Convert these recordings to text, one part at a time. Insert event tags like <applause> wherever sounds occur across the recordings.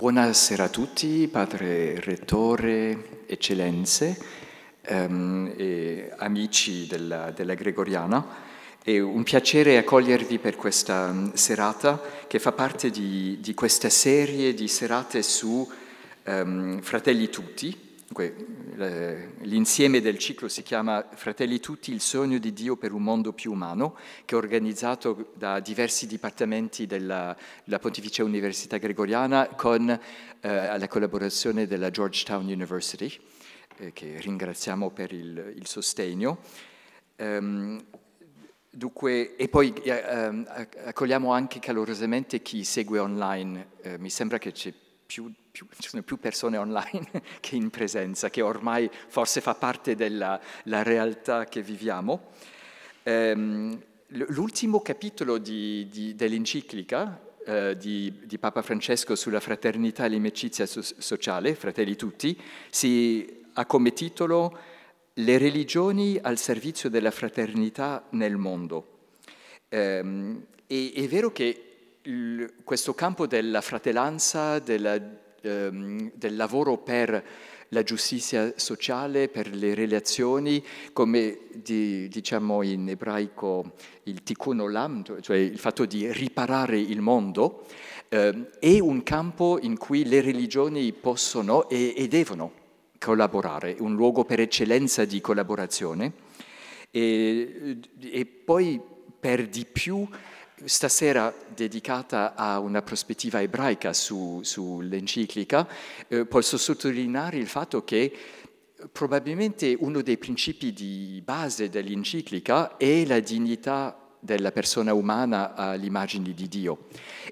Buonasera a tutti, padre rettore, eccellenze, ehm, e amici della, della, Gregoriana. È un piacere accogliervi per questa mm, serata che fa parte di, di questa serie di serate su ehm, Fratelli Tutti, eh, l'insieme del ciclo si chiama Fratelli tutti, il sogno di Dio per un mondo più umano, che è organizzato da diversi dipartimenti della, della Pontificia Università Gregoriana con eh, la collaborazione della Georgetown University, eh, che ringraziamo per il, il sostegno. Um, Dunque, e poi eh, ehm, accogliamo anche calorosamente chi segue online, eh, mi sembra che c'è più più, ci sono più persone online <laughs> che in presenza, che ormai forse fa parte della realtà che viviamo. Ehm, l'ultimo capitolo di, di, dell'enciclica eh, di, di, Papa Francesco sulla fraternità e l'imicizia so- sociale, Fratelli tutti, si, ha come titolo Le religioni al servizio della fraternità nel mondo. Ehm, e, è vero che il, questo campo della fratellanza, della ehm, del lavoro per la giustizia sociale, per le relazioni, come di, diciamo in ebraico il tikkun olam, cioè il fatto di riparare il mondo, eh, è un campo in cui le religioni possono e, e devono collaborare, un luogo per eccellenza di collaborazione. E, e poi per di più stasera dedicata a una prospettiva ebraica su, sull'enciclica, eh, posso sottolineare il fatto che probabilmente uno dei principi di base dell'enciclica è la dignità della persona umana all'immagine di Dio.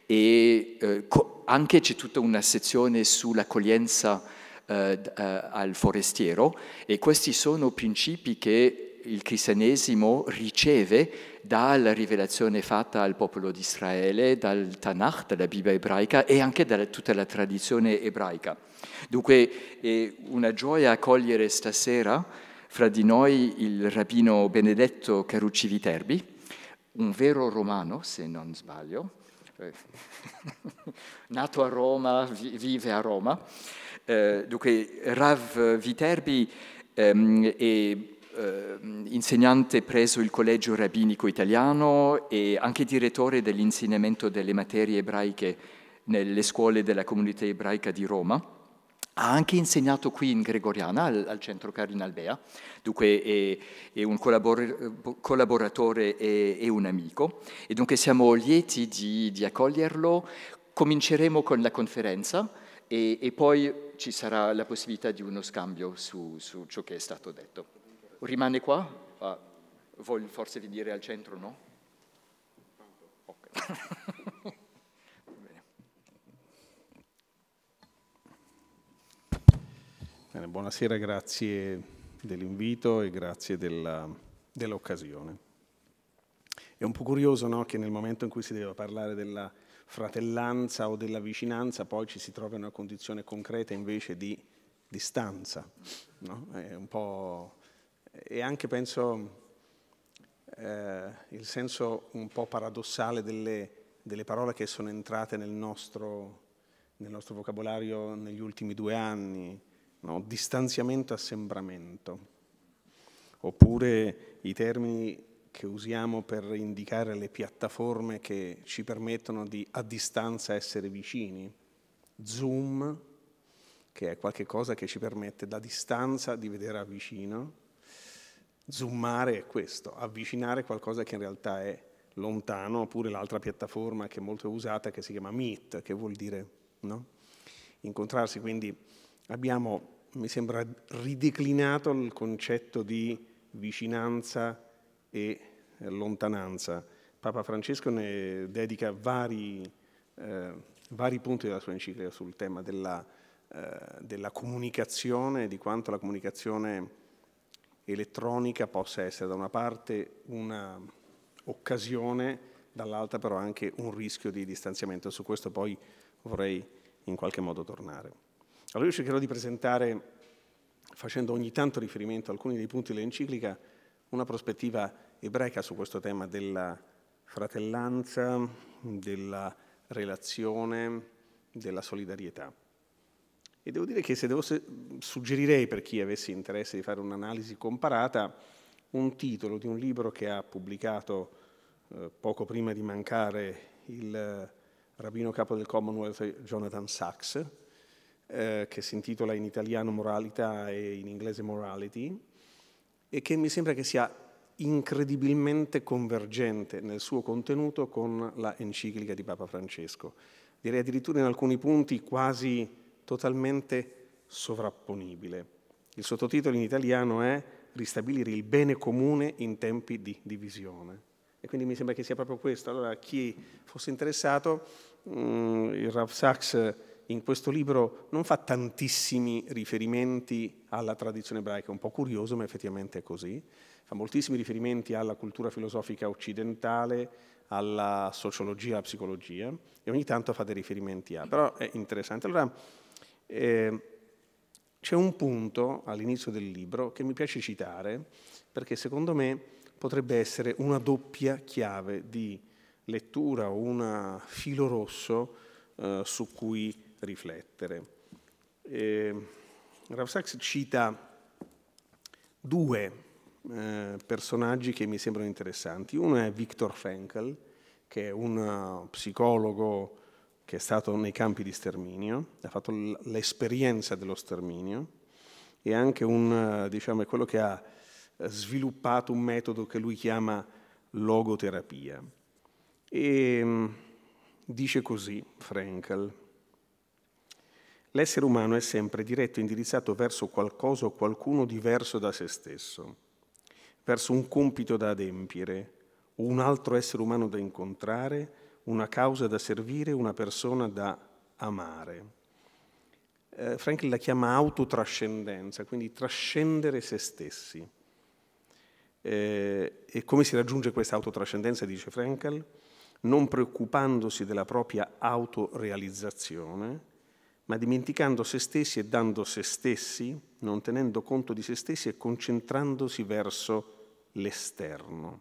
E eh, anche c'è tutta una sezione sull'accoglienza eh, eh, al forestiero e questi sono principi che il cristianesimo riceve dalla rivelazione fatta al popolo di Israele, dal Tanakh, dalla Bibbia ebraica e anche da tutta la tradizione ebraica. Dunque è una gioia accogliere stasera fra di noi il rabbino Benedetto Carucci Viterbi, un vero romano, se non sbaglio, eh, <laughs> nato a Roma, vive a Roma. Eh, dunque Rav Viterbi ehm, è eh, insegnante preso il Collegio Rabbinico Italiano e anche direttore dell'insegnamento delle materie ebraiche nelle scuole della comunità ebraica di Roma. Ha anche insegnato qui in Gregoriana, al, al centro Cardinal Bea, dunque è, è un collabor collaboratore e, e, un amico. E dunque siamo lieti di, di accoglierlo. Cominceremo con la conferenza e, e, poi ci sarà la possibilità di uno scambio su, su ciò che è stato detto rimane qua? Ah, voi forse venire al centro no? Okay. <laughs> Bene. Bene, buonasera, grazie dell'invito e grazie della, dell'occasione. È un po' curioso no, che nel momento in cui si deve parlare della fratellanza o della vicinanza poi ci si trova in una condizione concreta invece di distanza. No? È un po' e anche penso eh, il senso un po' paradossale delle, delle parole che sono entrate nel nostro, nel nostro, vocabolario negli ultimi due anni, no? distanziamento, assembramento, oppure i termini che usiamo per indicare le piattaforme che ci permettono di a distanza essere vicini, Zoom, che è qualcosa che ci permette da distanza di vedere a vicino, zoomare è questo, avvicinare qualcosa che in realtà è lontano, oppure l'altra piattaforma che è molto usata che si chiama Meet, che vuol dire no? incontrarsi. Quindi abbiamo, mi sembra, rideclinato il concetto di vicinanza e lontananza. Papa Francesco ne dedica vari, eh, vari punti della sua enciclica sul tema della, eh, della comunicazione, di quanto la comunicazione elettronica possa essere da una parte un'occasione, dall'altra però anche un rischio di distanziamento. Su questo poi vorrei in qualche modo tornare. Allora io cercherò di presentare, facendo ogni tanto riferimento a alcuni dei punti dell'enciclica, una prospettiva ebraica su questo tema della fratellanza, della relazione, della solidarietà. E devo dire che se devo suggerirei per chi avesse interesse di fare un'analisi comparata un titolo di un libro che ha pubblicato eh, poco prima di mancare il eh, rabbino capo del Commonwealth Jonathan Sachs, eh, che si intitola in italiano Moralità e in inglese Morality, e che mi sembra che sia incredibilmente convergente nel suo contenuto con la enciclica di Papa Francesco. Direi addirittura in alcuni punti quasi totalmente sovrapponibile. Il sottotitolo in italiano è Ristabilire il bene comune in tempi di divisione. E quindi mi sembra che sia proprio questo. Allora, chi fosse interessato, mm, il Ralph Sachs in questo libro non fa tantissimi riferimenti alla tradizione ebraica, è un po' curioso, ma effettivamente è così. Fa moltissimi riferimenti alla cultura filosofica occidentale, alla sociologia, alla psicologia, e ogni tanto fa dei riferimenti a. Però è interessante. Allora, eh, c'è un punto all'inizio del libro che mi piace citare perché secondo me potrebbe essere una doppia chiave di lettura, un filo rosso eh, su cui riflettere. Eh, Rav Sachs cita due eh, personaggi che mi sembrano interessanti. Uno è Viktor Frankl, che è un eh, psicologo che è stato nei campi di sterminio, ha fatto l'esperienza dello sterminio e anche un, diciamo, è quello che ha eh, sviluppato un metodo che lui chiama logoterapia. E mm, dice così Frankel. L'essere umano è sempre diretto e indirizzato verso qualcosa o qualcuno diverso da se stesso, verso un compito da adempiere, o un altro essere umano da incontrare, una causa da servire, una persona da amare. Eh, Franklin la chiama autotrascendenza, quindi trascendere se stessi. Eh, e come si raggiunge questa autotrascendenza, dice Frankel? Non preoccupandosi della propria autorealizzazione, ma dimenticando se stessi e dando se stessi, non tenendo conto di se stessi e concentrandosi verso l'esterno.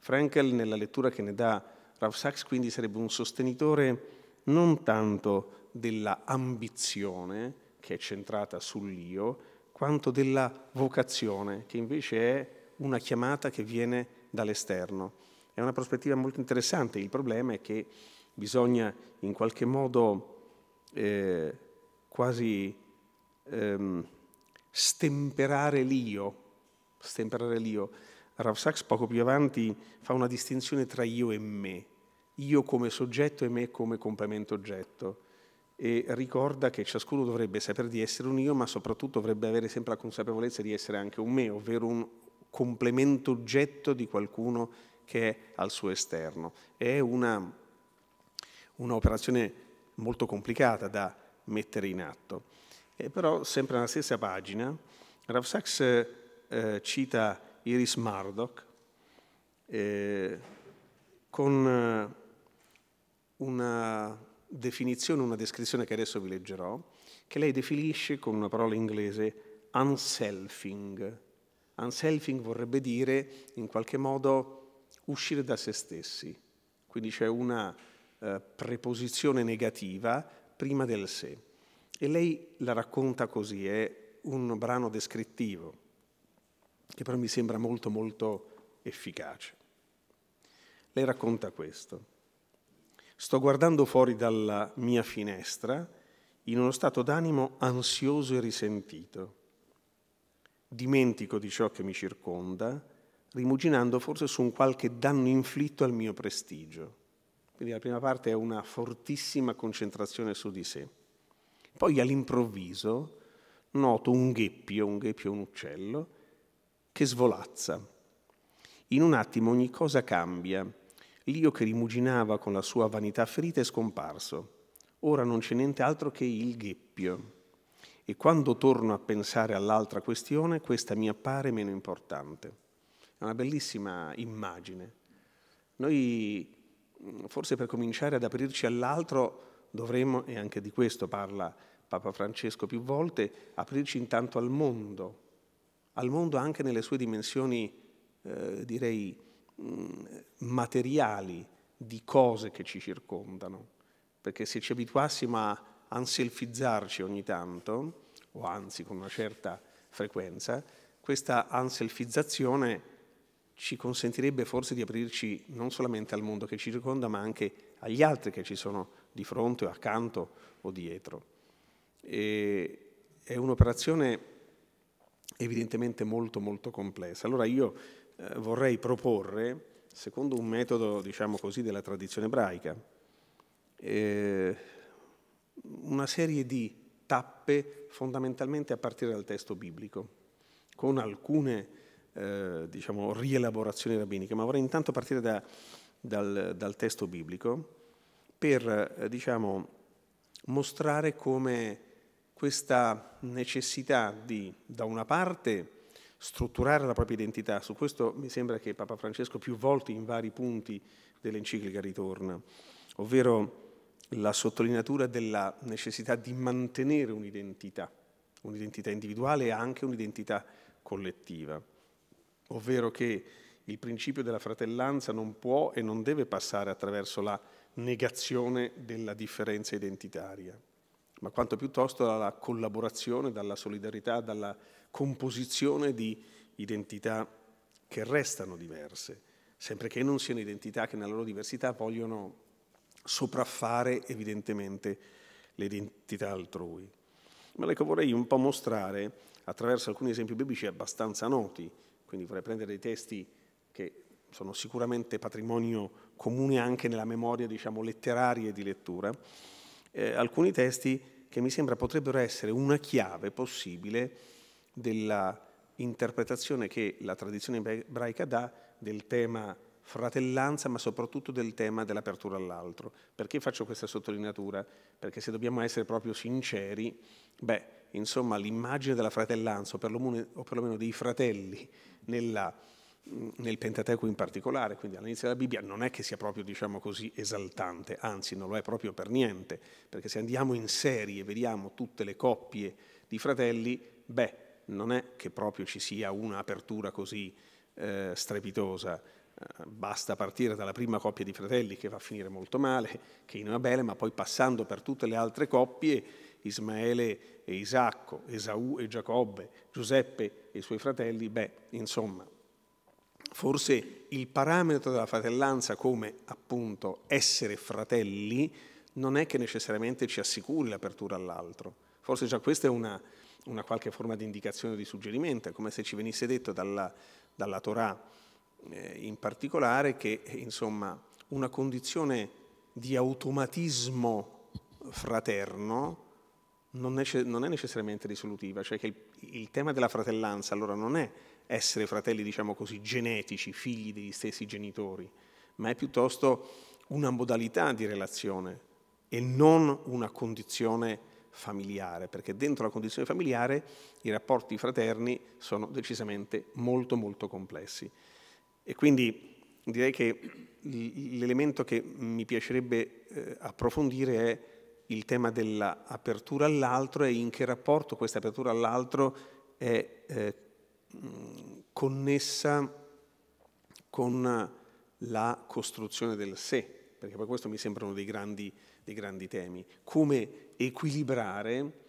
Frankel, nella lettura che ne dà Rav Sachs quindi sarebbe un sostenitore non tanto della ambizione, che è centrata sull'io, quanto della vocazione, che invece è una chiamata che viene dall'esterno. È una prospettiva molto interessante. Il problema è che bisogna in qualche modo eh, quasi ehm, stemperare l'io, stemperare l'io Rav Sachs poco più avanti fa una distinzione tra io e me, io come soggetto e me come complemento oggetto e ricorda che ciascuno dovrebbe sapere di essere un io, ma soprattutto dovrebbe avere sempre la consapevolezza di essere anche un me, ovvero un complemento oggetto di qualcuno che è al suo esterno. È una, un'operazione molto complicata da mettere in atto. E però, sempre nella stessa pagina, Rav Sachs eh, cita Iris Murdoch, eh, con eh, una definizione, una descrizione che adesso vi leggerò, che lei definisce con una parola inglese unselfing. Unselfing vorrebbe dire in qualche modo uscire da se stessi, quindi c'è una eh, preposizione negativa prima del sé. E lei la racconta così, è un brano descrittivo che però mi sembra molto molto efficace. Lei racconta questo. Sto guardando fuori dalla mia finestra in uno stato d'animo ansioso e risentito. Dimentico di ciò che mi circonda, rimuginando forse su un qualche danno inflitto al mio prestigio. Quindi la prima parte è una fortissima concentrazione su di sé. Poi all'improvviso noto un gheppio, un gheppio è un uccello, che svolazza. In un attimo ogni cosa cambia. L'io che rimuginava con la sua vanità ferita è scomparso. Ora non c'è niente altro che il gheppio. E quando torno a pensare all'altra questione, questa mi appare meno importante. È una bellissima immagine. Noi, mm, forse per cominciare ad aprirci all'altro, dovremmo, e anche di questo parla Papa Francesco più volte, aprirci intanto al mondo, al mondo anche nelle sue dimensioni, eh, direi, mm, materiali di cose che ci circondano. Perché se ci abituassimo a anselfizzarci ogni tanto, o anzi con una certa frequenza, questa anselfizzazione ci consentirebbe forse di aprirci non solamente al mondo che ci circonda, ma anche agli altri che ci sono di fronte o accanto o dietro. E è un'operazione evidentemente molto molto complessa. Allora io eh, vorrei proporre, secondo un metodo diciamo così della tradizione ebraica, eh, una serie di tappe fondamentalmente a partire dal testo biblico, con alcune eh, diciamo, rielaborazioni rabbiniche, ma vorrei intanto partire da, dal, dal, testo biblico per eh, diciamo, mostrare come questa necessità di, da una parte, strutturare la propria identità, su questo mi sembra che Papa Francesco più volte in vari punti dell'enciclica ritorna, ovvero la sottolineatura della necessità di mantenere un'identità, un'identità individuale e anche un'identità collettiva, ovvero che il principio della fratellanza non può e non deve passare attraverso la negazione della differenza identitaria ma quanto piuttosto dalla collaborazione, dalla solidarietà, dalla composizione di identità che restano diverse, sempre che non siano identità che nella loro diversità vogliono sopraffare evidentemente l'identità altrui. Ma ecco vorrei un po' mostrare attraverso alcuni esempi biblici abbastanza noti, quindi vorrei prendere dei testi che sono sicuramente patrimonio comune anche nella memoria diciamo, letteraria e di lettura, eh, alcuni testi che mi sembra potrebbero essere una chiave possibile della interpretazione che la tradizione ebraica dà del tema fratellanza, ma soprattutto del tema dell'apertura all'altro. Perché faccio questa sottolineatura? Perché se dobbiamo essere proprio sinceri, beh, insomma, l'immagine della fratellanza, o perlomeno, o perlomeno dei fratelli nella nel Pentateuco in particolare, quindi all'inizio della Bibbia, non è che sia proprio, diciamo così, esaltante, anzi non lo è proprio per niente, perché se andiamo in serie e vediamo tutte le coppie di fratelli, beh, non è che proprio ci sia un'apertura così eh, strepitosa. Eh, basta partire dalla prima coppia di fratelli che va a finire molto male, che in Abele, ma poi passando per tutte le altre coppie, Ismaele e Isacco, Esaù e Giacobbe, Giuseppe e i suoi fratelli, beh, insomma, forse il parametro della fratellanza come appunto essere fratelli non è che necessariamente ci assicuri l'apertura all'altro. Forse già questa è una, una qualche forma di indicazione o di suggerimento, è come se ci venisse detto dalla, dalla Torah eh, in particolare che insomma una condizione di automatismo fraterno non, è necessariamente risolutiva, cioè che il, il tema della fratellanza allora non è essere fratelli, diciamo così, genetici, figli degli stessi genitori, ma è piuttosto una modalità di relazione e non una condizione familiare, perché dentro la condizione familiare i rapporti fraterni sono decisamente molto molto complessi. E quindi direi che l'elemento che mi piacerebbe eh, approfondire è il tema dell'apertura all'altro e in che rapporto questa apertura all'altro è eh, connessa con la costruzione del sé, perché poi questo mi sembra uno dei grandi, dei grandi temi, come equilibrare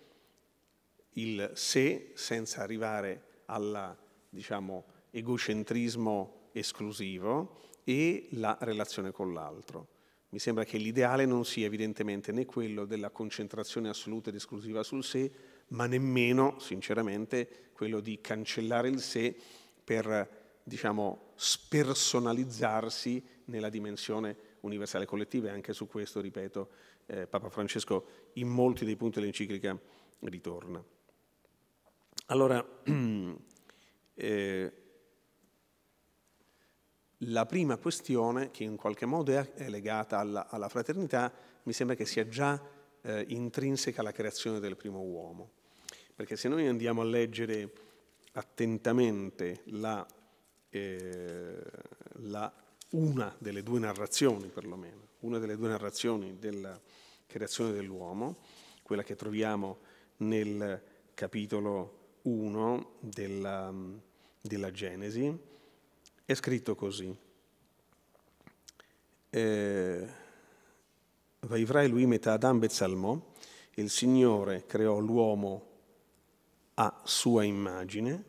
il sé senza arrivare al diciamo, egocentrismo esclusivo e la relazione con l'altro. Mi sembra che l'ideale non sia evidentemente né quello della concentrazione assoluta ed esclusiva sul sé, ma nemmeno, sinceramente, quello di cancellare il sé per, diciamo, spersonalizzarsi nella dimensione universale collettiva e anche su questo, ripeto, eh, Papa Francesco in molti dei punti dell'enciclica ritorna. Allora, <clears throat> eh, la prima questione, che in qualche modo è legata alla, alla fraternità, mi sembra che sia già eh, intrinseca alla creazione del primo uomo. Perché se noi andiamo a leggere attentamente la, eh, la, una delle due narrazioni, perlomeno, una delle due narrazioni della creazione dell'uomo, quella che troviamo nel capitolo 1 della, della Genesi, è scritto così. Eh, lui metà Adam Bezzalmò, il Signore creò l'uomo a sua immagine,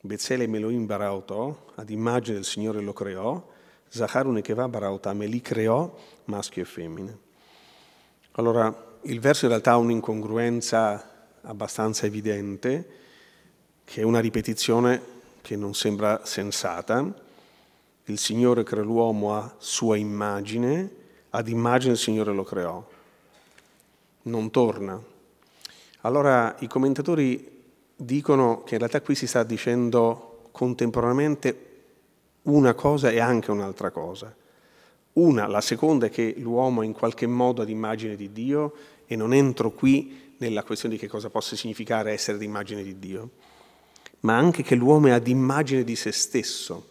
Bezzele Meloim barautò, ad immagine del Signore lo creò, Zaharun e Keva me li creò maschio e femmine. Allora, il verso in realtà ha un'incongruenza abbastanza evidente, che è una ripetizione che non sembra sensata. Il Signore creò l'uomo a sua immagine, ad immagine il Signore lo creò. Non torna. Allora i commentatori dicono che in realtà qui si sta dicendo contemporaneamente una cosa e anche un'altra cosa. Una, la seconda è che l'uomo è in qualche modo ad immagine di Dio e non entro qui nella questione di che cosa possa significare essere d'immagine di Dio, ma anche che l'uomo è ad immagine di se stesso.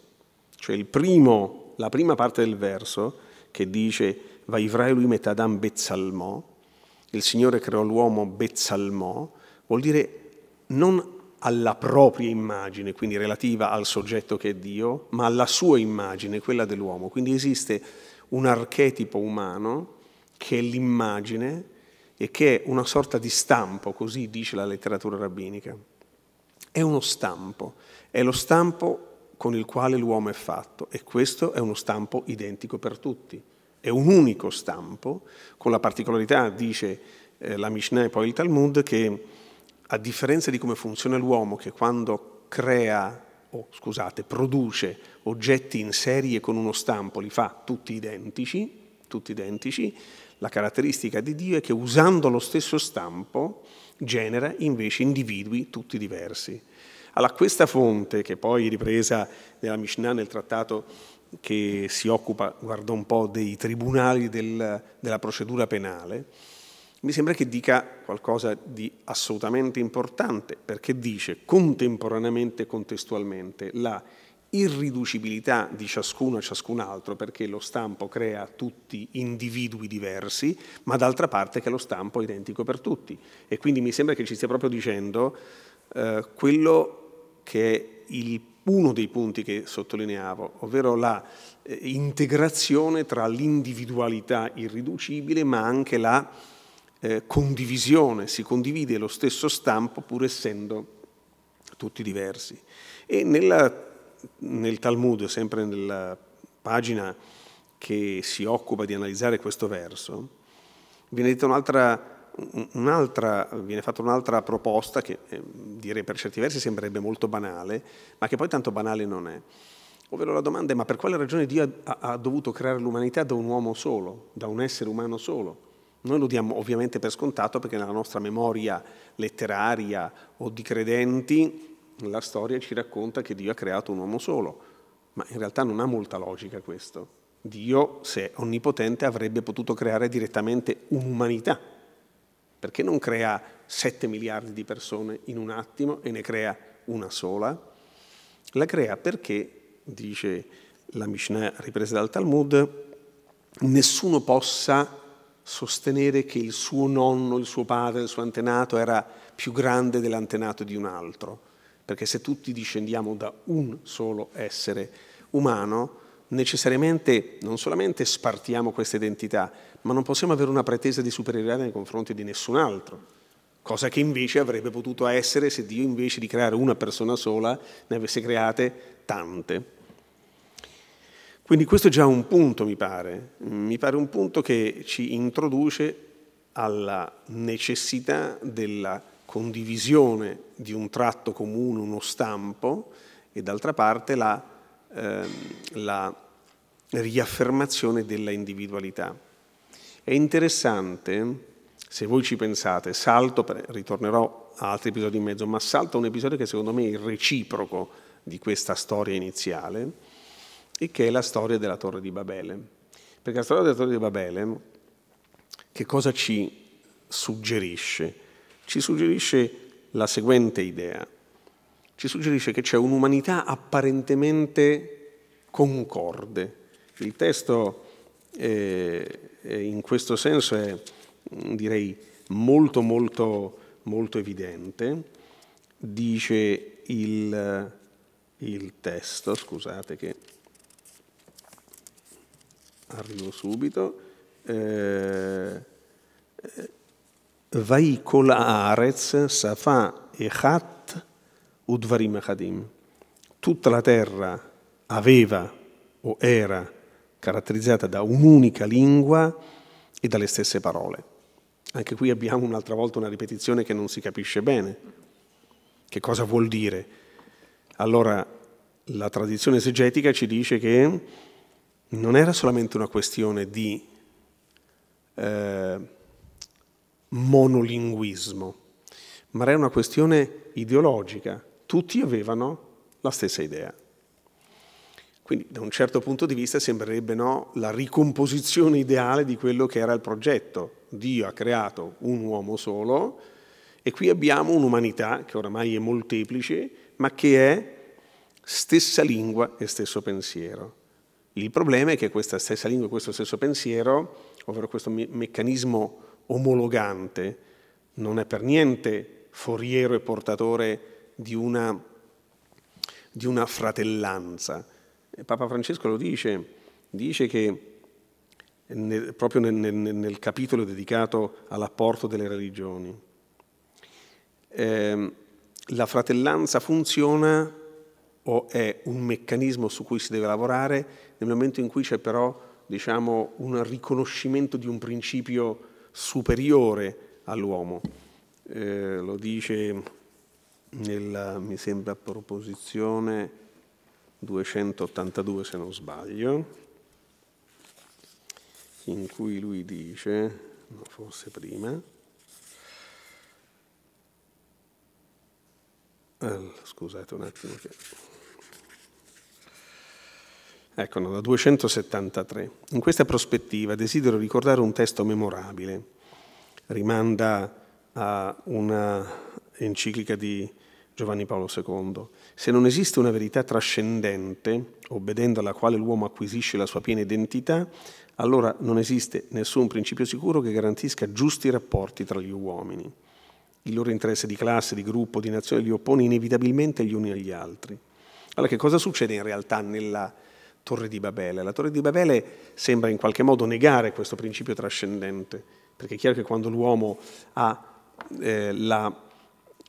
Cioè primo, la prima parte del verso che dice Vaivrai lui metadam bezzalmò, il Signore creò l'uomo bezzalmò, vuol dire non alla propria immagine, quindi relativa al soggetto che è Dio, ma alla sua immagine, quella dell'uomo. Quindi esiste un archetipo umano che è l'immagine e che è una sorta di stampo, così dice la letteratura rabbinica. È uno stampo, è lo stampo con il quale l'uomo è fatto e questo è uno stampo identico per tutti. È un unico stampo, con la particolarità, dice eh, la Mishnah e poi il Talmud, che a differenza di come funziona l'uomo che quando crea o scusate, produce oggetti in serie con uno stampo, li fa tutti identici, tutti identici, la caratteristica di Dio è che usando lo stesso stampo genera invece individui tutti diversi. Allora questa fonte, che poi è ripresa nella Mishnah, nel trattato che si occupa, guarda un po', dei tribunali del, della procedura penale, mi sembra che dica qualcosa di assolutamente importante, perché dice contemporaneamente e contestualmente la irriducibilità di ciascuno a ciascun altro, perché lo stampo crea tutti individui diversi, ma d'altra parte che lo stampo è identico per tutti. E quindi mi sembra che ci stia proprio dicendo eh, quello che è il, uno dei punti che sottolineavo, ovvero la eh, integrazione tra l'individualità irriducibile, ma anche la eh, condivisione, si condivide lo stesso stampo pur essendo tutti diversi. E nella, nel Talmud, sempre nella pagina che si occupa di analizzare questo verso, viene detta un'altra un'altra, viene fatta un'altra proposta che eh, direi per certi versi sembrerebbe molto banale, ma che poi tanto banale non è. Ovvero la domanda è ma per quale ragione Dio ha, ha dovuto creare l'umanità da un uomo solo, da un essere umano solo? Noi lo diamo ovviamente per scontato perché nella nostra memoria letteraria o di credenti la storia ci racconta che Dio ha creato un uomo solo, ma in realtà non ha molta logica questo. Dio, se onnipotente, avrebbe potuto creare direttamente un'umanità. Perché non crea 7 miliardi di persone in un attimo e ne crea una sola? La crea perché, dice la Mishnah ripresa dal Talmud, nessuno possa sostenere che il suo nonno, il suo padre, il suo antenato era più grande dell'antenato di un altro, perché se tutti discendiamo da un solo essere umano, necessariamente non solamente spartiamo questa identità, ma non possiamo avere una pretesa di superiorità nei confronti di nessun altro, cosa che invece avrebbe potuto essere se Dio invece di creare una persona sola ne avesse create tante. Quindi questo è già un punto, mi pare. Mi pare un punto che ci introduce alla necessità della condivisione di un tratto comune, uno stampo, e d'altra parte la, eh, la riaffermazione della individualità. È interessante, se voi ci pensate, salto, ritornerò a altri episodi in mezzo, ma salto un episodio che secondo me è il reciproco di questa storia iniziale, e che è la storia della Torre di Babele. Perché la storia della Torre di Babele che cosa ci suggerisce? Ci suggerisce la seguente idea. Ci suggerisce che c'è un'umanità apparentemente concorde. Il testo eh, in questo senso è, mm, direi, molto, molto, molto evidente. Dice il, il testo, scusate che arrivo subito, eh, eh Vaikol Arez, Safa e Chat Udvarim Achadim. Tutta la terra aveva o era caratterizzata da un'unica lingua e dalle stesse parole. Anche qui abbiamo un'altra volta una ripetizione che non si capisce bene. Che cosa vuol dire? Allora, la tradizione esegetica ci dice che non era solamente una questione di eh, monolinguismo, ma era una questione ideologica. Tutti avevano la stessa idea. Quindi da un certo punto di vista sembrerebbe no, la ricomposizione ideale di quello che era il progetto. Dio ha creato un uomo solo e qui abbiamo un'umanità che oramai è molteplice, ma che è stessa lingua e stesso pensiero. Il problema è che questa stessa lingua, questo stesso pensiero, ovvero questo meccanismo omologante, non è per niente foriero e portatore di una, di una fratellanza. E Papa Francesco lo dice, dice che nel, proprio nel, nel, nel, capitolo dedicato all'apporto delle religioni. Eh, la fratellanza funziona o è un meccanismo su cui si deve lavorare nel momento in cui c'è però diciamo, un riconoscimento di un principio superiore all'uomo. Eh, lo dice nella, mi sembra, proposizione 282 se non sbaglio, in cui lui dice, no, forse prima, allora, eh, scusate un attimo che... Ecco, da 273. In questa prospettiva desidero ricordare un testo memorabile. Rimanda a una enciclica di Giovanni Paolo II. Se non esiste una verità trascendente, obbedendo alla quale l'uomo acquisisce la sua piena identità, allora non esiste nessun principio sicuro che garantisca giusti rapporti tra gli uomini. Il loro interesse di classe, di gruppo, di nazione li oppone inevitabilmente gli uni agli altri. Allora che cosa succede in realtà nella Torre di Babele. La Torre di Babele sembra in qualche modo negare questo principio trascendente, perché è chiaro che quando l'uomo ha eh, la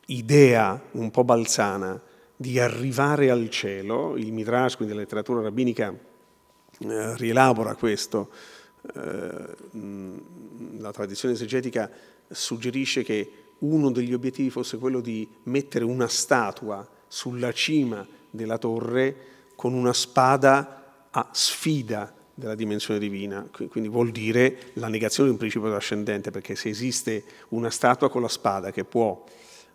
idea un po' balzana di arrivare al cielo, il Midrash, quindi la letteratura rabbinica, eh, rielabora questo, eh, la tradizione esegetica suggerisce che uno degli obiettivi fosse quello di mettere una statua sulla cima della torre con una spada a sfida della dimensione divina, quindi vuol dire la negazione di un principio trascendente, perché se esiste una statua con la spada che può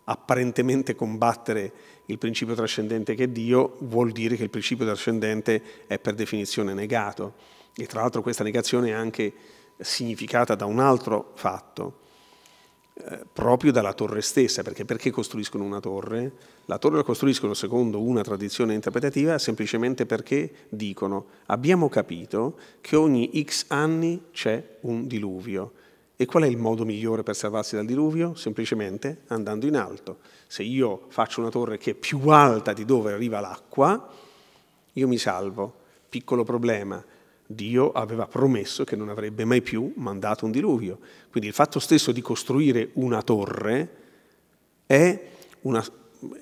apparentemente combattere il principio trascendente che è Dio, vuol dire che il principio trascendente è per definizione negato. E tra l'altro questa negazione è anche significata da un altro fatto, eh, proprio dalla torre stessa, perché, perché costruiscono una torre? La torre la costruiscono secondo una tradizione interpretativa semplicemente perché dicono abbiamo capito che ogni x anni c'è un diluvio. E qual è il modo migliore per salvarsi dal diluvio? Semplicemente andando in alto. Se io faccio una torre che è più alta di dove arriva l'acqua, io mi salvo. Piccolo problema, Dio aveva promesso che non avrebbe mai più mandato un diluvio. Quindi il fatto stesso di costruire una torre è una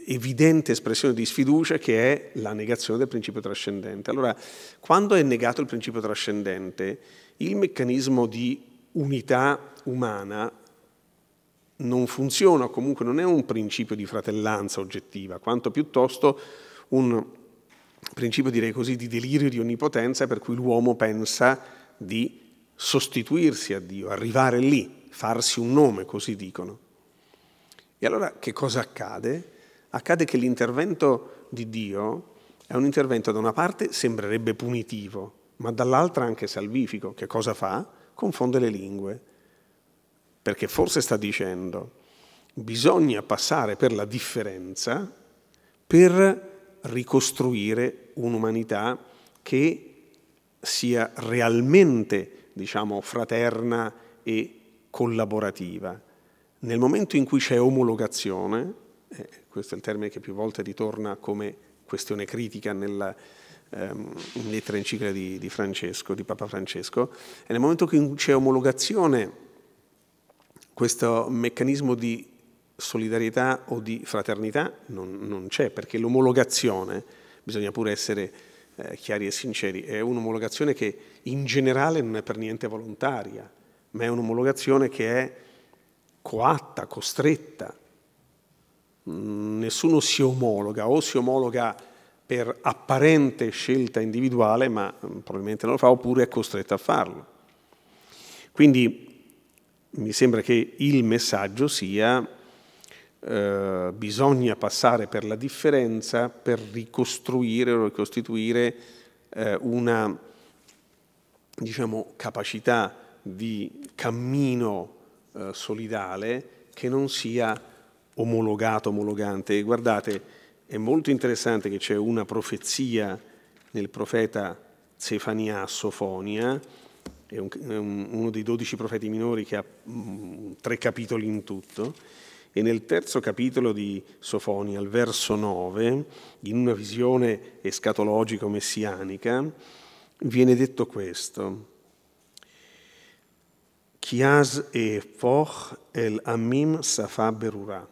evidente espressione di sfiducia che è la negazione del principio trascendente. Allora, quando è negato il principio trascendente, il meccanismo di unità umana non funziona, comunque non è un principio di fratellanza oggettiva, quanto piuttosto un principio direi così di delirio di onnipotenza per cui l'uomo pensa di sostituirsi a Dio, arrivare lì, farsi un nome, così dicono. E allora che cosa accade? Accade che l'intervento di Dio è un intervento da una parte sembrerebbe punitivo, ma dall'altra anche salvifico. Che cosa fa? Confonde le lingue, perché forse sta dicendo bisogna passare per la differenza per ricostruire un'umanità che sia realmente, diciamo, fraterna e collaborativa. Nel momento in cui c'è omologazione, eh, questo è il termine che più volte ritorna come questione critica nella ehm, lettera enciclica di, di, Francesco, di Papa Francesco, e nel momento in cui c'è omologazione, questo meccanismo di solidarietà o di fraternità non, non c'è, perché l'omologazione, bisogna pure essere eh, chiari e sinceri, è un'omologazione che in generale non è per niente volontaria, ma è un'omologazione che è coatta, costretta. Mm, nessuno si omologa o si omologa per apparente scelta individuale, ma mm, probabilmente non lo fa, oppure è costretto a farlo. Quindi mi sembra che il messaggio sia eh, bisogna passare per la differenza per ricostruire o ricostituire eh, una diciamo, capacità di cammino eh, solidale che non sia omologato, omologante. E guardate, è molto interessante che c'è una profezia nel profeta Zefania Sofonia, è, un, è un, uno dei dodici profeti minori che ha mh, mm, tre capitoli in tutto, e nel terzo capitolo di Sofonia, al verso 9, in una visione escatologico-messianica, viene detto questo. Chias e Foch el Amim Safa Berurah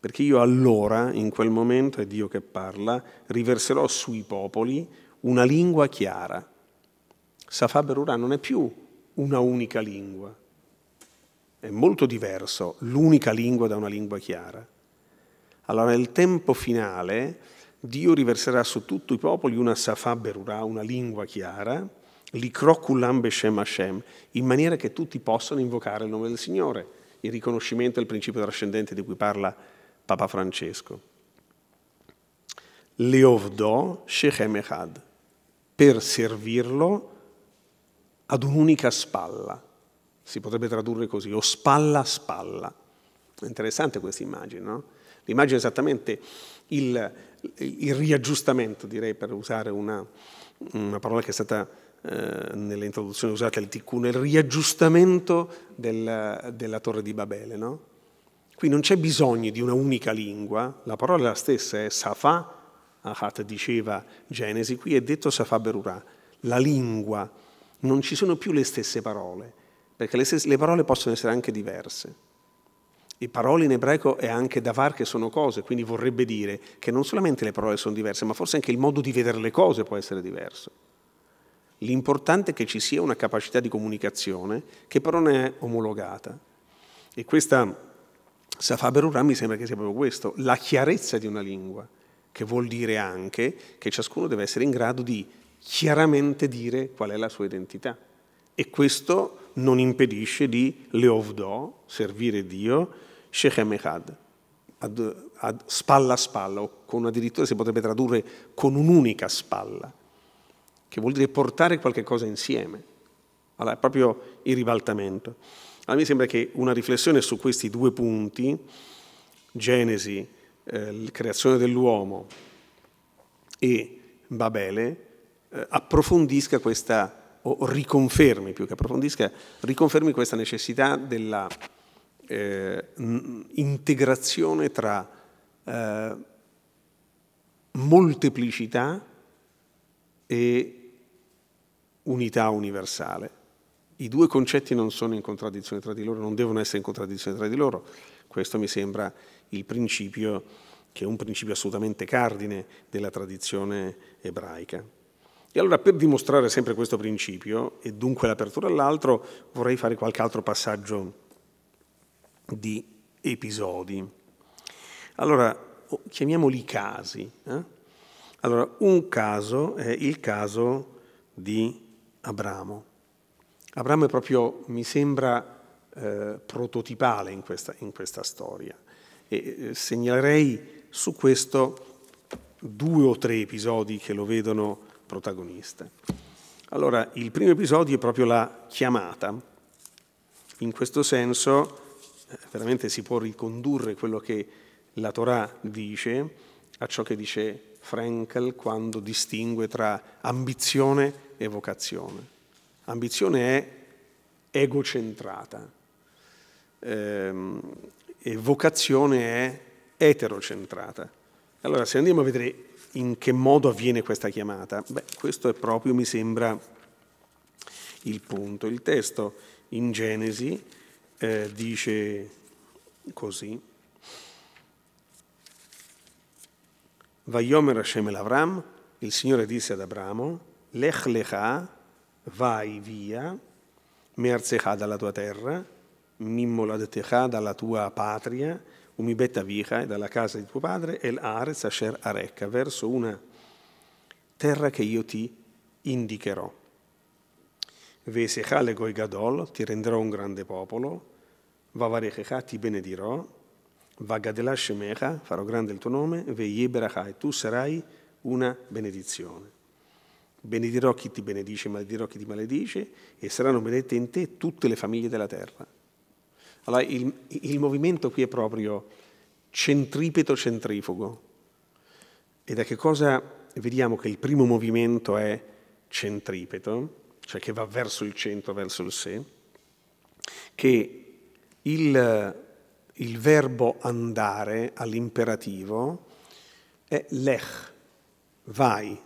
perché io allora, in quel momento, è Dio che parla, riverserò sui popoli una lingua chiara. Safa Berura non è più una unica lingua, è molto diverso l'unica lingua da una lingua chiara. Allora nel tempo finale Dio riverserà su tutti i popoli una safa berura, una lingua chiara, l'ikrokulam beshem Hashem, in maniera che tutti possano invocare il nome del Signore, il riconoscimento del principio trascendente di cui parla Papa Francesco. Leovdo Shechem Echad, per servirlo ad un'unica spalla si potrebbe tradurre così, o spalla a spalla. È interessante questa immagine, no? L'immagine è esattamente il, il, riaggiustamento, direi, per usare una, una parola che è stata eh, nelle usata al Tikkun, il riaggiustamento del, della torre di Babele, no? Qui non c'è bisogno di una unica lingua, la parola è la stessa, è Safa, Ahat diceva Genesi, qui è detto Safa Berurah, la lingua, non ci sono più le stesse parole, perché le, stesse, le parole possono essere anche diverse. Le parole in ebraico è anche davar che sono cose, quindi vorrebbe dire che non solamente le parole sono diverse, ma forse anche il modo di vedere le cose può essere diverso. L'importante è che ci sia una capacità di comunicazione che però non è omologata. E questa Safaber Urra mi sembra che sia proprio questo, la chiarezza di una lingua, che vuol dire anche che ciascuno deve essere in grado di chiaramente dire qual è la sua identità. E questo non impedisce di leovdo, servire Dio, Shechem Echad, ad, ad, spalla a spalla, o con addirittura si potrebbe tradurre con un'unica spalla, che vuol dire portare qualche cosa insieme. Allora, è proprio il ribaltamento. Allora, mi sembra che una riflessione su questi due punti, Genesi, eh, creazione dell'uomo e Babele, eh, approfondisca questa riflessione o riconfermi più che approfondisca, riconfermi questa necessità della eh, integrazione tra eh, molteplicità e unità universale. I due concetti non sono in contraddizione tra di loro, non devono essere in contraddizione tra di loro. Questo mi sembra il principio che è un principio assolutamente cardine della tradizione ebraica. E allora per dimostrare sempre questo principio e dunque l'apertura all'altro vorrei fare qualche altro passaggio di episodi. Allora, chiamiamoli casi. Eh? Allora, un caso è il caso di Abramo. Abramo è proprio, mi sembra, eh, prototipale in questa, in questa, storia. E eh, segnalerei su questo due o tre episodi che lo vedono protagoniste. Allora, il primo episodio è proprio la chiamata. In questo senso, eh, veramente si può ricondurre quello che la Torah dice a ciò che dice Frankel quando distingue tra ambizione e vocazione. Ambizione è egocentrata ehm, e vocazione è eterocentrata. Allora, se andiamo a vedere in che modo avviene questa chiamata? Beh, questo è proprio, mi sembra, il punto. Il testo in Genesi eh, dice così. Vayomer Hashem el Avram, il Signore disse ad Abramo, Lech lecha, vai via, merzecha dalla tua terra, mimmoladtecha dalla tua patria, Umibet Avichai, dalla casa di tuo padre, El Arez Asher Arecca, verso una terra che io ti indicherò. Vesechale Goi Gadol, ti renderò un grande popolo, Vavarechecha, ti benedirò, Vagadela Shemecha, farò grande il tuo nome, e tu sarai una benedizione. Benedirò chi ti benedice, maledirò chi ti maledice, e saranno benedette in te tutte le famiglie della terra. Allora il, il movimento qui è proprio centripeto-centrifugo. E da che cosa vediamo che il primo movimento è centripeto, cioè che va verso il centro, verso il sé, che il, il verbo andare all'imperativo è lech, vai,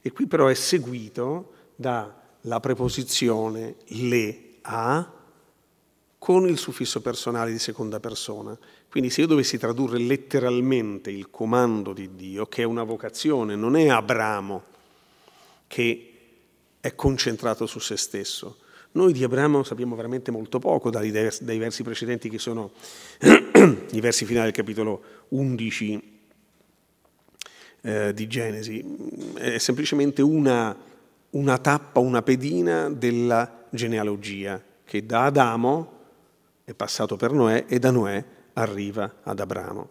e qui però è seguito dalla preposizione le a con il suffisso personale di seconda persona. Quindi se io dovessi tradurre letteralmente il comando di Dio, che è una vocazione, non è Abramo che è concentrato su se stesso. Noi di Abramo sappiamo veramente molto poco dai, dai versi precedenti che sono <clears throat> i versi finali del capitolo 11 eh, di Genesi. È semplicemente una, una tappa, una pedina della genealogia che da Adamo è passato per Noè e da Noè arriva ad Abramo.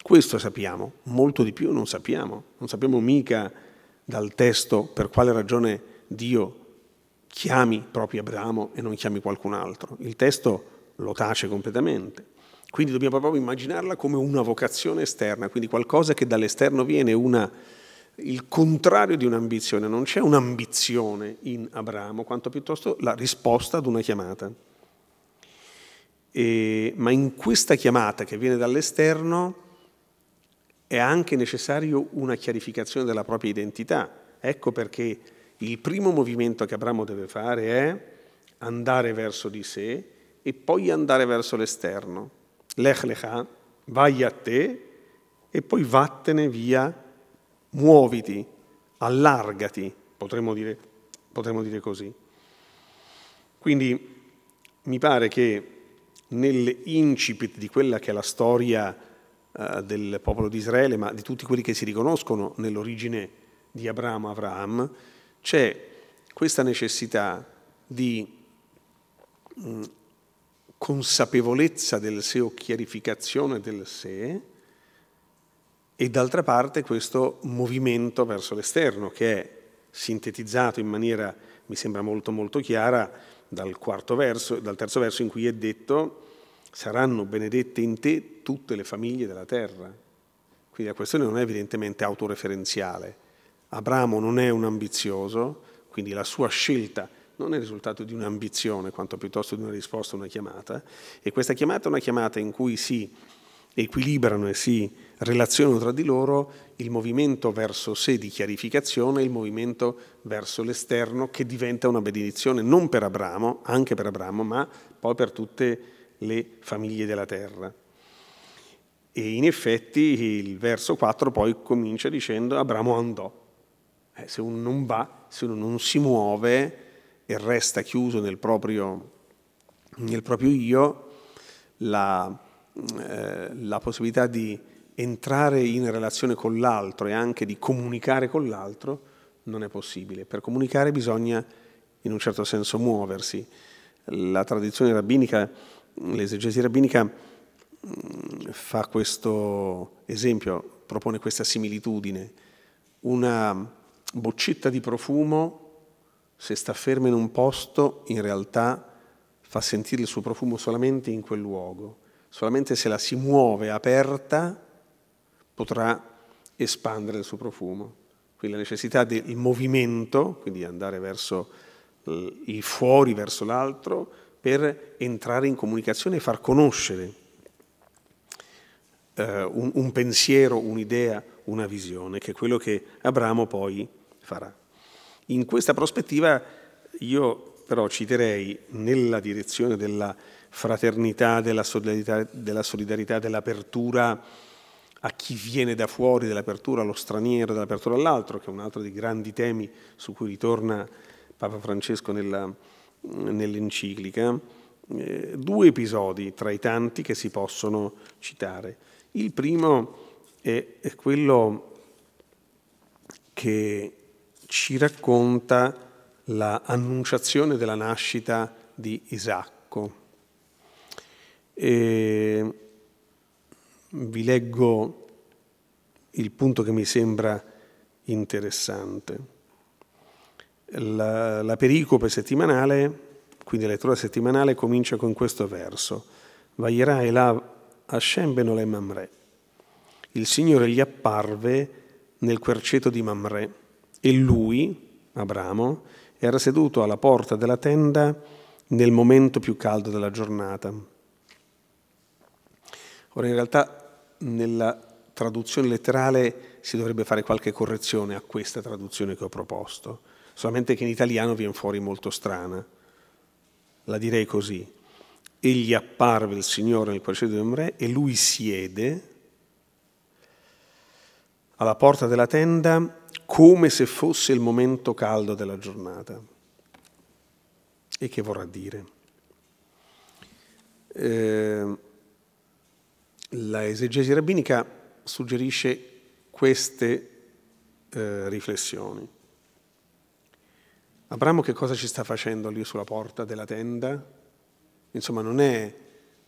Questo sappiamo, molto di più non sappiamo, non sappiamo mica dal testo per quale ragione Dio chiami proprio Abramo e non chiami qualcun altro. Il testo lo tace completamente. Quindi dobbiamo proprio immaginarla come una vocazione esterna, quindi qualcosa che dall'esterno viene, una, il contrario di un'ambizione. Non c'è un'ambizione in Abramo, quanto piuttosto la risposta ad una chiamata. E, ma in questa chiamata che viene dall'esterno è anche necessario una chiarificazione della propria identità. Ecco perché il primo movimento che Abramo deve fare è andare verso di sé e poi andare verso l'esterno. Lech lecha, vai a te e poi vattene via, muoviti, allargati, potremmo dire, potremmo dire così. Quindi mi pare che nell'incipit di quella che è la storia eh, del popolo di Israele, ma di tutti quelli che si riconoscono nell'origine di Abramo, Abraham, c'è questa necessità di mm, consapevolezza del sé o chiarificazione del sé e d'altra parte questo movimento verso l'esterno che è sintetizzato in maniera, mi sembra molto molto chiara, dal, quarto verso, dal terzo verso in cui è detto saranno benedette in te tutte le famiglie della terra. Quindi la questione non è evidentemente autoreferenziale. Abramo non è un ambizioso, quindi la sua scelta non è il risultato di un'ambizione, quanto piuttosto di una risposta a una chiamata. E questa chiamata è una chiamata in cui si equilibrano e si relazionano tra di loro il movimento verso sé di chiarificazione e il movimento verso l'esterno che diventa una benedizione non per Abramo, anche per Abramo, ma poi per tutte le famiglie della terra. E in effetti il verso 4 poi comincia dicendo Abramo andò. Eh, se uno non va, se uno non si muove e resta chiuso nel proprio, nel proprio io, la, eh, la possibilità di entrare in relazione con l'altro e anche di comunicare con l'altro non è possibile. Per comunicare bisogna in un certo senso muoversi. La tradizione rabbinica, l'esegesi rabbinica mm, fa questo esempio, propone questa similitudine. Una boccetta di profumo, se sta ferma in un posto, in realtà fa sentire il suo profumo solamente in quel luogo. Solamente se la si muove aperta, potrà espandere il suo profumo. Quindi la necessità del movimento, quindi andare verso eh, il fuori, verso l'altro, per entrare in comunicazione e far conoscere eh, un, un pensiero, un'idea, una visione, che è quello che Abramo poi farà. In questa prospettiva io però citerei nella direzione della fraternità, della solidarietà, dell'apertura, a chi viene da fuori dell'apertura allo straniero, dall'apertura all'altro, che è un altro dei grandi temi su cui ritorna Papa Francesco nella, mm, nell'enciclica, eh, due episodi tra i tanti che si possono citare. Il primo è, è quello che ci racconta l'annunciazione la della nascita di Isacco. E, vi leggo il punto che mi sembra interessante. La, la pericope settimanale, quindi la lettura settimanale, comincia con questo verso. Vaierà Elav Hashem Benolem Mamre. Il Signore gli apparve nel querceto di Mamre e lui, Abramo, era seduto alla porta della tenda nel momento più caldo della giornata. Ora in realtà nella traduzione letterale si dovrebbe fare qualche correzione a questa traduzione che ho proposto, solamente che in italiano viene fuori molto strana. La direi così. Egli apparve il Signore nel processo di Omre e lui siede alla porta della tenda come se fosse il momento caldo della giornata. E che vorrà dire? Eh, la esegesi rabbinica suggerisce queste eh, riflessioni. Abramo che cosa ci sta facendo lì sulla porta della tenda? Insomma, non è,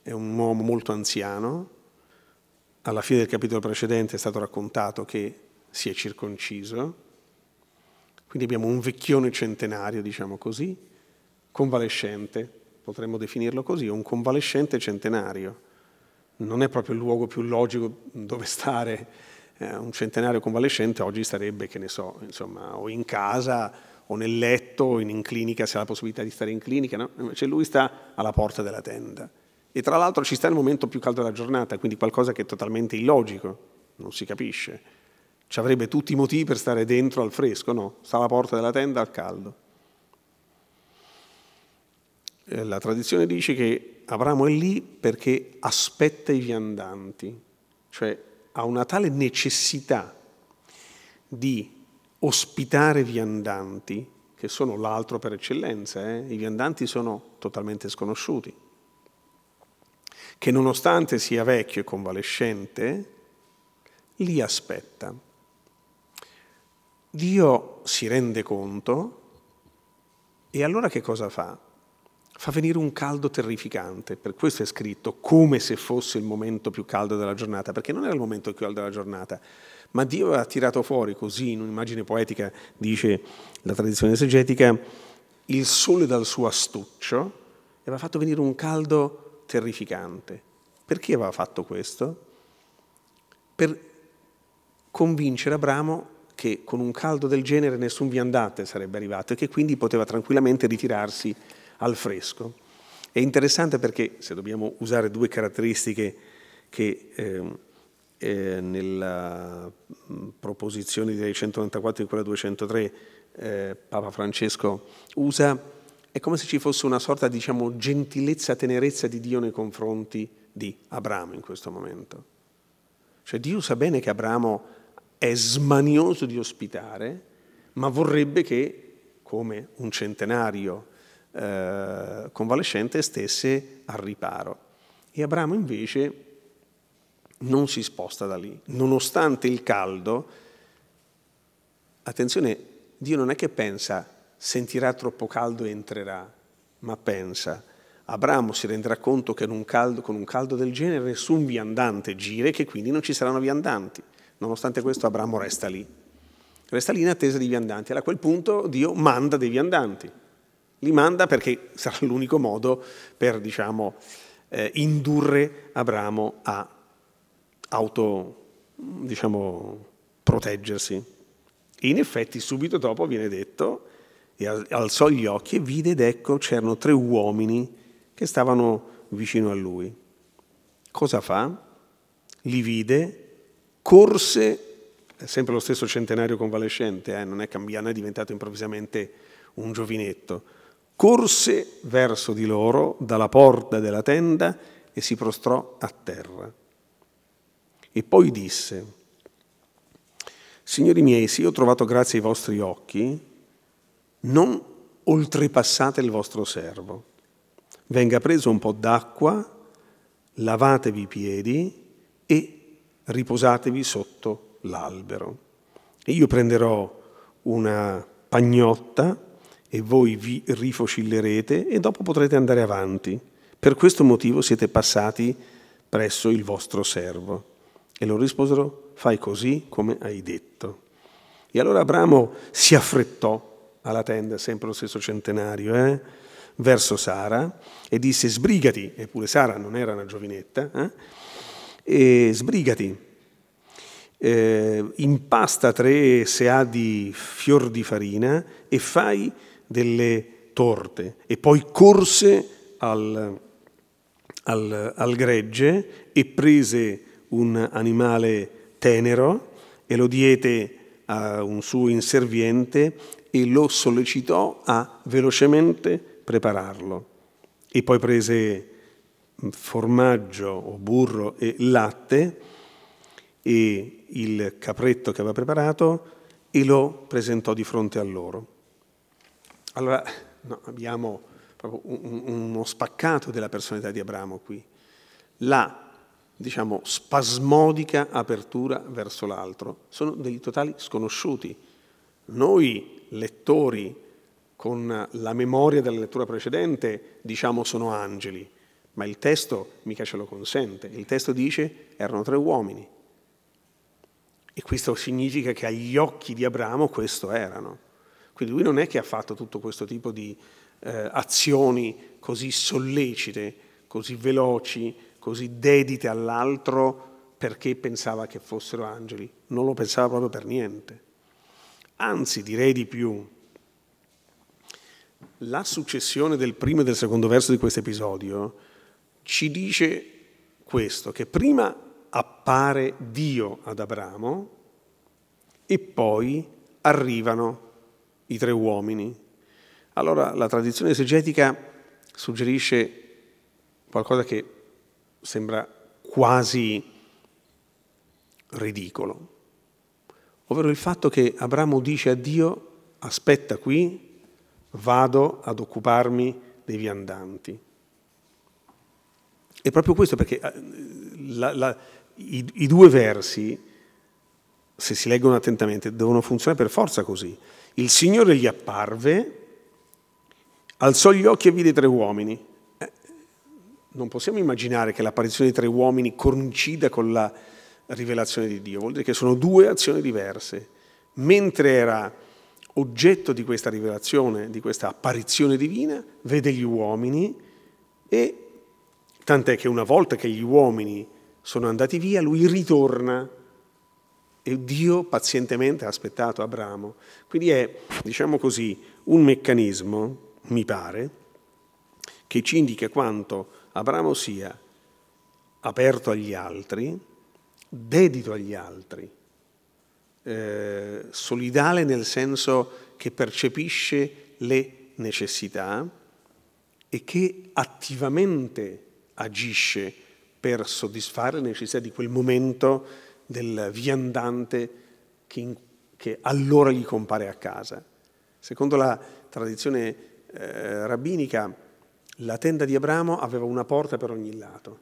è un uomo molto anziano. Alla fine del capitolo precedente è stato raccontato che si è circonciso. Quindi abbiamo un vecchione centenario, diciamo così, convalescente, potremmo definirlo così, un convalescente centenario non è proprio il luogo più logico dove stare eh, un centenario convalescente, oggi sarebbe, che ne so, insomma, o in casa o nel letto o in, in clinica se ha la possibilità di stare in clinica, no? invece lui sta alla porta della tenda. E tra l'altro ci sta il momento più caldo della giornata, quindi qualcosa che è totalmente illogico, non si capisce. Ci avrebbe tutti i motivi per stare dentro al fresco, no? Sta alla porta della tenda al caldo. Eh, la tradizione dice che Abramo è lì perché aspetta i viandanti, cioè ha una tale necessità di ospitare viandanti, che sono l'altro per eccellenza, eh? i viandanti sono totalmente sconosciuti, che nonostante sia vecchio e convalescente, li aspetta. Dio si rende conto e allora che cosa fa? fa venire un caldo terrificante, per questo è scritto come se fosse il momento più caldo della giornata, perché non era il momento più caldo della giornata, ma Dio ha tirato fuori così, in un'immagine poetica, dice la tradizione esegetica, il sole dal suo astuccio e aveva fatto venire un caldo terrificante. Perché aveva fatto questo? Per convincere Abramo che con un caldo del genere nessun viandante sarebbe arrivato e che quindi poteva tranquillamente ritirarsi al fresco. È interessante perché, se dobbiamo usare due caratteristiche che eh, eh, nella mm, proposizione di 194 e quella 203 eh, Papa Francesco usa, è come se ci fosse una sorta di diciamo, gentilezza, tenerezza di Dio nei confronti di Abramo in questo momento. Cioè Dio sa bene che Abramo è smanioso di ospitare, ma vorrebbe che, come un centenario eh, convalescente stesse al riparo. E Abramo invece non si sposta da lì, nonostante il caldo. Attenzione, Dio non è che pensa sentirà troppo caldo e entrerà, ma pensa Abramo si renderà conto che un caldo, con un caldo del genere nessun viandante gira e che quindi non ci saranno viandanti. Nonostante questo Abramo resta lì. Resta lì in attesa di viandanti. E a quel punto Dio manda dei viandanti. Li manda perché sarà <laughs> l'unico modo per, diciamo, eh, indurre Abramo a auto, diciamo, proteggersi. E in effetti subito dopo viene detto, e alzò gli occhi e vide ed ecco c'erano tre uomini che stavano vicino a lui. Cosa fa? Li vide, corse, è sempre lo stesso centenario convalescente, eh, non è cambiato, è diventato improvvisamente un giovinetto, corse verso di loro dalla porta della tenda e si prostrò a terra. E poi disse, Signori miei, se io ho trovato grazia ai vostri occhi, non oltrepassate il vostro servo. Venga preso un po' d'acqua, lavatevi i piedi e riposatevi sotto l'albero. E io prenderò una pagnotta e voi vi rifocillerete e dopo potrete andare avanti. Per questo motivo siete passati presso il vostro servo. E loro risposero, fai così come hai detto. E allora Abramo si affrettò alla tenda, sempre lo stesso centenario, eh? verso Sara e disse sbrigati, eppure Sara non era una giovinetta, eh? e sbrigati, eh, impasta tre di fior di farina e fai delle torte e poi corse al, al, al gregge e prese un animale tenero e lo diede a un suo inserviente e lo sollecitò a velocemente prepararlo. E poi prese formaggio o burro e latte e il capretto che aveva preparato e lo presentò di fronte a loro. Allora no, abbiamo proprio un, uno spaccato della personalità di Abramo qui. La diciamo, spasmodica apertura verso l'altro sono dei totali sconosciuti. Noi lettori con la memoria della lettura precedente diciamo sono angeli, ma il testo mica ce lo consente. Il testo dice erano tre uomini. E questo significa che agli occhi di Abramo questo erano. Quindi lui non è che ha fatto tutto questo tipo di eh, azioni così sollecite, così veloci, così dedite all'altro perché pensava che fossero angeli. Non lo pensava proprio per niente. Anzi, direi di più, la successione del primo e del secondo verso di questo episodio ci dice questo, che prima appare Dio ad Abramo e poi arrivano i tre uomini, allora la tradizione esegetica suggerisce qualcosa che sembra quasi ridicolo, ovvero il fatto che Abramo dice a Dio aspetta qui, vado ad occuparmi dei viandanti. E proprio questo perché eh, la, la, i, i due versi, se si leggono attentamente, devono funzionare per forza così. Il Signore gli apparve, alzò gli occhi e vide tre uomini. Eh, non possiamo immaginare che l'apparizione di tre uomini coincida con la rivelazione di Dio, vuol dire che sono due azioni diverse. Mentre era oggetto di questa rivelazione, di questa apparizione divina, vede gli uomini e tant'è che una volta che gli uomini sono andati via, lui ritorna e Dio pazientemente ha aspettato Abramo. Quindi è, diciamo così, un meccanismo, mi pare, che ci indica quanto Abramo sia aperto agli altri, dedito agli altri, eh, solidale nel senso che percepisce le necessità e che attivamente agisce per soddisfare le necessità di quel momento del viandante che, che allora gli compare a casa. Secondo la tradizione eh, rabbinica, la tenda di Abramo aveva una porta per ogni lato,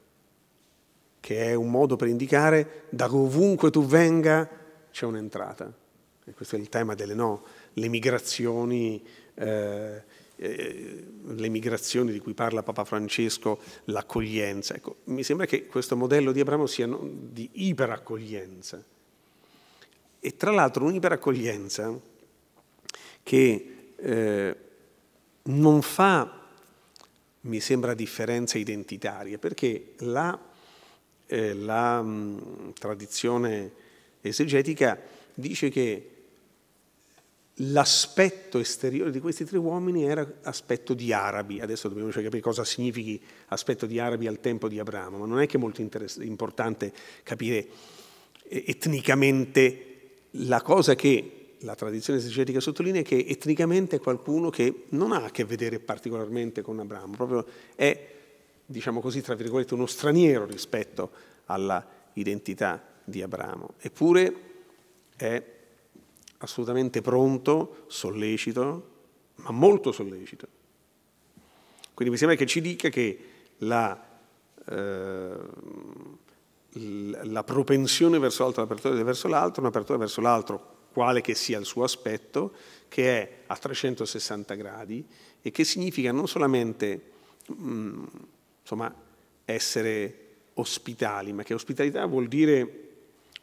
che è un modo per indicare da ovunque tu venga c'è un'entrata. E questo è il tema delle no, le migrazioni. Eh, eh, le migrazioni di cui parla Papa Francesco, l'accoglienza. Ecco, mi sembra che questo modello di Abramo sia di iperaccoglienza. E tra l'altro un'iperaccoglienza che eh, non fa, mi sembra, differenze identitarie, perché la, eh, la mh, mm, tradizione esegetica dice che l'aspetto esteriore di questi tre uomini era aspetto di arabi, adesso dobbiamo cioè capire cosa significhi aspetto di arabi al tempo di Abramo, ma non è che è molto importante capire eh, etnicamente la cosa che la tradizione esegetica sottolinea è che etnicamente è qualcuno che non ha a che vedere particolarmente con Abramo, proprio è, diciamo così, tra virgolette, uno straniero rispetto alla identità di Abramo, eppure è assolutamente pronto, sollecito, ma molto sollecito. Quindi mi sembra che ci dica che la, eh, la propensione verso l'altro, l'apertura verso l'altro, un'apertura verso l'altro, quale che sia il suo aspetto, che è a 360 gradi e che significa non solamente mh, mm, insomma, essere ospitali, ma che ospitalità vuol dire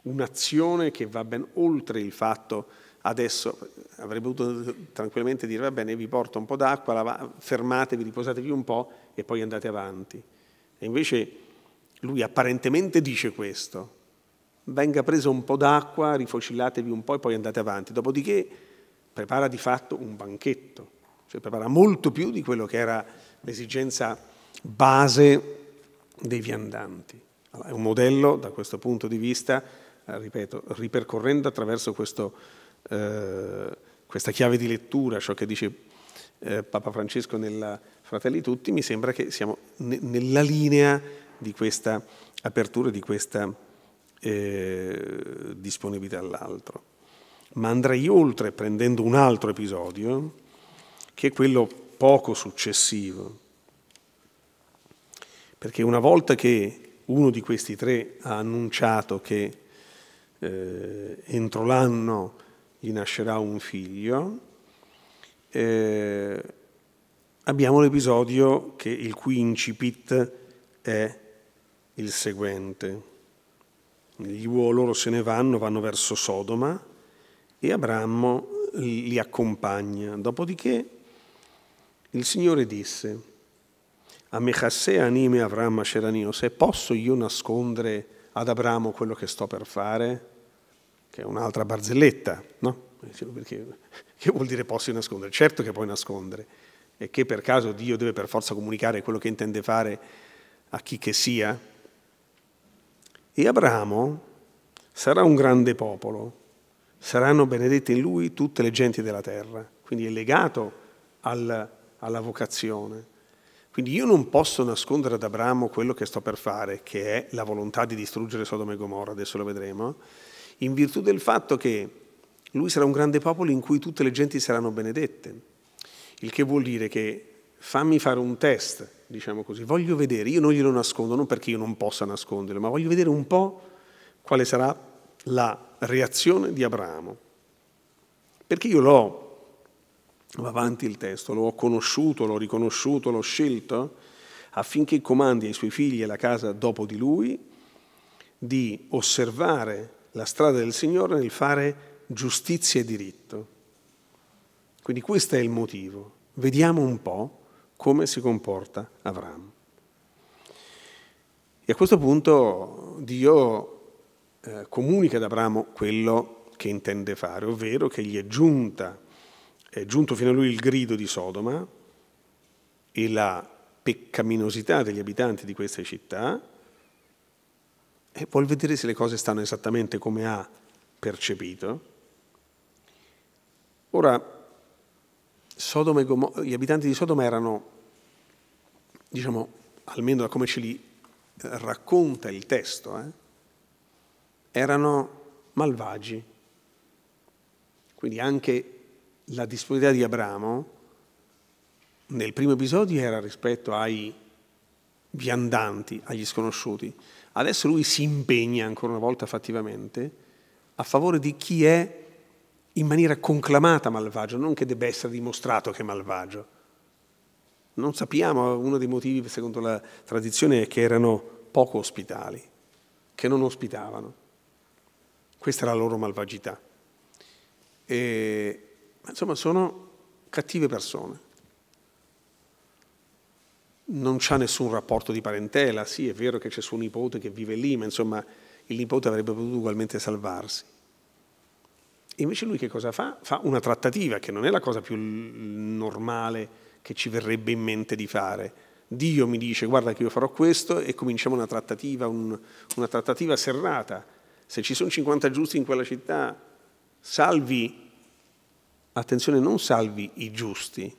un'azione che va ben oltre il fatto Adesso avrebbe potuto tranquillamente dire, va bene, vi porto un po' d'acqua, fermatevi, riposatevi un po' e poi andate avanti. E invece lui apparentemente dice questo, venga preso un po' d'acqua, rifocillatevi un po' e poi andate avanti. Dopodiché prepara di fatto un banchetto, cioè prepara molto più di quello che era l'esigenza base dei viandanti. Allora, è un modello da questo punto di vista, eh, ripeto, ripercorrendo attraverso questo eh, questa chiave di lettura, ciò che dice eh, Papa Francesco nella Fratelli Tutti, mi sembra che siamo ne nella linea di questa apertura, di questa eh, disponibilità all'altro. Ma andrei oltre prendendo un altro episodio, che è quello poco successivo, perché una volta che uno di questi tre ha annunciato che eh, entro l'anno gli nascerà un figlio. Eh, abbiamo l'episodio che, il cui incipit è il seguente. Gli uo loro se ne vanno, vanno verso Sodoma e Abramo li accompagna. Dopodiché il Signore disse a Mechassè anime Avram Asherani, se posso io nascondere ad Abramo quello che sto per fare? che è un'altra barzelletta, no? Perché, che vuol dire posso nascondere? Certo che puoi nascondere, e che per caso Dio deve per forza comunicare quello che intende fare a chi che sia. E Abramo sarà un grande popolo, saranno benedette in lui tutte le genti della terra, quindi è legato al, alla vocazione. Quindi io non posso nascondere ad Abramo quello che sto per fare, che è la volontà di distruggere Sodoma e Gomorra, adesso lo vedremo, in virtù del fatto che lui sarà un grande popolo in cui tutte le genti saranno benedette, il che vuol dire che fammi fare un test, diciamo così, voglio vedere, io non glielo nascondo, non perché io non possa nasconderlo, ma voglio vedere un po' quale sarà la reazione di Abramo. Perché io l'ho, va avanti il testo, l'ho conosciuto, l'ho riconosciuto, l'ho scelto, affinché comandi ai suoi figli e alla casa dopo di lui di osservare la strada del Signore nel fare giustizia e diritto. Quindi questo è il motivo. Vediamo un po' come si comporta Avram. E a questo punto Dio eh, comunica ad Abramo quello che intende fare, ovvero che gli è, giunta, è giunto fino a lui il grido di Sodoma e la peccaminosità degli abitanti di queste città e vuol vedere se le cose stanno esattamente come ha percepito. Ora, Gomorra, gli abitanti di Sodoma erano, diciamo, almeno da come ce li eh, racconta il testo, eh, erano malvagi. Quindi anche la disponibilità di Abramo nel primo episodio era rispetto ai viandanti agli sconosciuti. Adesso lui si impegna ancora una volta fattivamente a favore di chi è in maniera conclamata malvagio, non che debba essere dimostrato che è malvagio. Non sappiamo, uno dei motivi secondo la tradizione è che erano poco ospitali, che non ospitavano. Questa è la loro malvagità. E, insomma, sono cattive persone non c'ha nessun rapporto di parentela, sì è vero che c'è suo nipote che vive lì, ma insomma il nipote avrebbe potuto ugualmente salvarsi. E invece lui che cosa fa? Fa una trattativa, che non è la cosa più normale che ci verrebbe in mente di fare. Dio mi dice guarda che io farò questo e cominciamo una trattativa, un, una trattativa serrata. Se ci sono 50 giusti in quella città, salvi, attenzione, non salvi i giusti,